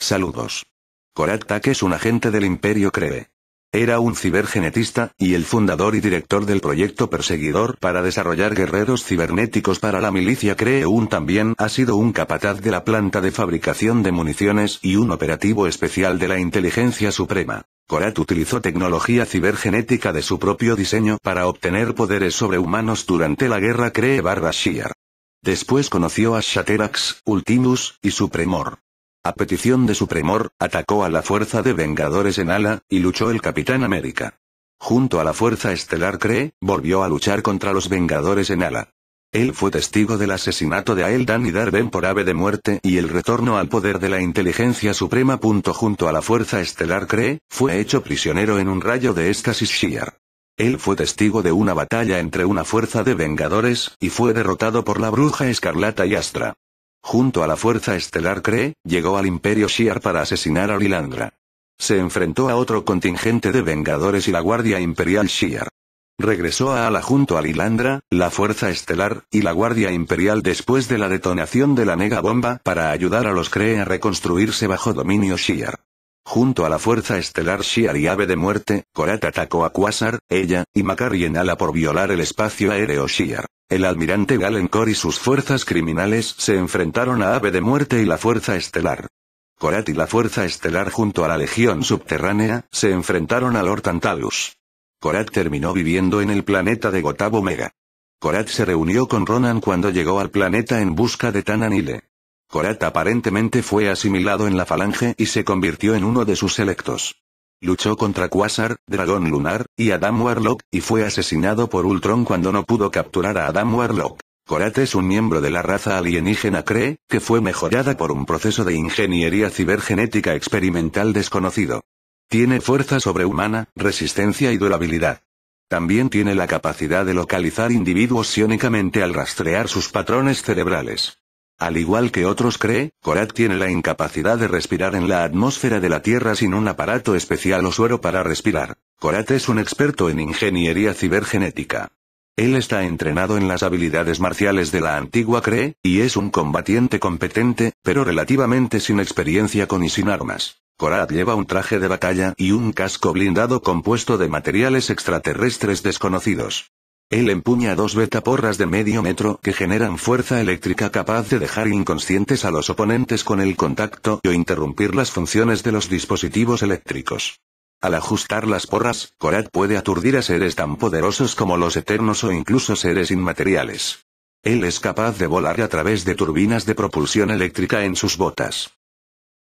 Saludos. Korat Tak es un agente del Imperio Cree. Era un cibergenetista, y el fundador y director del proyecto perseguidor para desarrollar guerreros cibernéticos para la milicia Un también ha sido un capataz de la planta de fabricación de municiones y un operativo especial de la inteligencia suprema. Korat utilizó tecnología cibergenética de su propio diseño para obtener poderes sobrehumanos durante la guerra Cree barra Después conoció a Shaterax, Ultimus, y Supremor. A petición de Supremor, atacó a la fuerza de Vengadores en ala, y luchó el Capitán América. Junto a la fuerza estelar Cree, volvió a luchar contra los Vengadores en ala. Él fue testigo del asesinato de Aeldan y Darben por ave de muerte y el retorno al poder de la inteligencia suprema. junto a la fuerza estelar Cree, fue hecho prisionero en un rayo de éxtasis Shiar. Él fue testigo de una batalla entre una fuerza de Vengadores, y fue derrotado por la bruja escarlata y Astra. Junto a la Fuerza Estelar Cree, llegó al Imperio Shiar para asesinar a Lilandra. Se enfrentó a otro contingente de Vengadores y la Guardia Imperial Shiar. Regresó a Ala junto a Lilandra, la Fuerza Estelar, y la Guardia Imperial después de la detonación de la mega Bomba para ayudar a los Cree a reconstruirse bajo dominio Shiar. Junto a la fuerza estelar Shiar y Ave de Muerte, Korat atacó a Quasar, ella, y Ala por violar el espacio aéreo Shiar. El almirante Galencor y sus fuerzas criminales se enfrentaron a Ave de Muerte y la Fuerza Estelar. Korat y la Fuerza Estelar junto a la Legión Subterránea, se enfrentaron a Lord Tantalus. Korat terminó viviendo en el planeta de Gotabo Mega. Korat se reunió con Ronan cuando llegó al planeta en busca de Tananile. Korat aparentemente fue asimilado en la Falange y se convirtió en uno de sus electos. Luchó contra Quasar, Dragón Lunar, y Adam Warlock, y fue asesinado por Ultron cuando no pudo capturar a Adam Warlock. Korat es un miembro de la raza alienígena Cree, que fue mejorada por un proceso de ingeniería cibergenética experimental desconocido. Tiene fuerza sobrehumana, resistencia y durabilidad. También tiene la capacidad de localizar individuos iónicamente al rastrear sus patrones cerebrales. Al igual que otros cree, Korat tiene la incapacidad de respirar en la atmósfera de la Tierra sin un aparato especial o suero para respirar. Korat es un experto en ingeniería cibergenética. Él está entrenado en las habilidades marciales de la antigua Cree, y es un combatiente competente, pero relativamente sin experiencia con y sin armas. Korat lleva un traje de batalla y un casco blindado compuesto de materiales extraterrestres desconocidos. Él empuña dos porras de medio metro que generan fuerza eléctrica capaz de dejar inconscientes a los oponentes con el contacto o interrumpir las funciones de los dispositivos eléctricos. Al ajustar las porras, Korak puede aturdir a seres tan poderosos como los eternos o incluso seres inmateriales. Él es capaz de volar a través de turbinas de propulsión eléctrica en sus botas.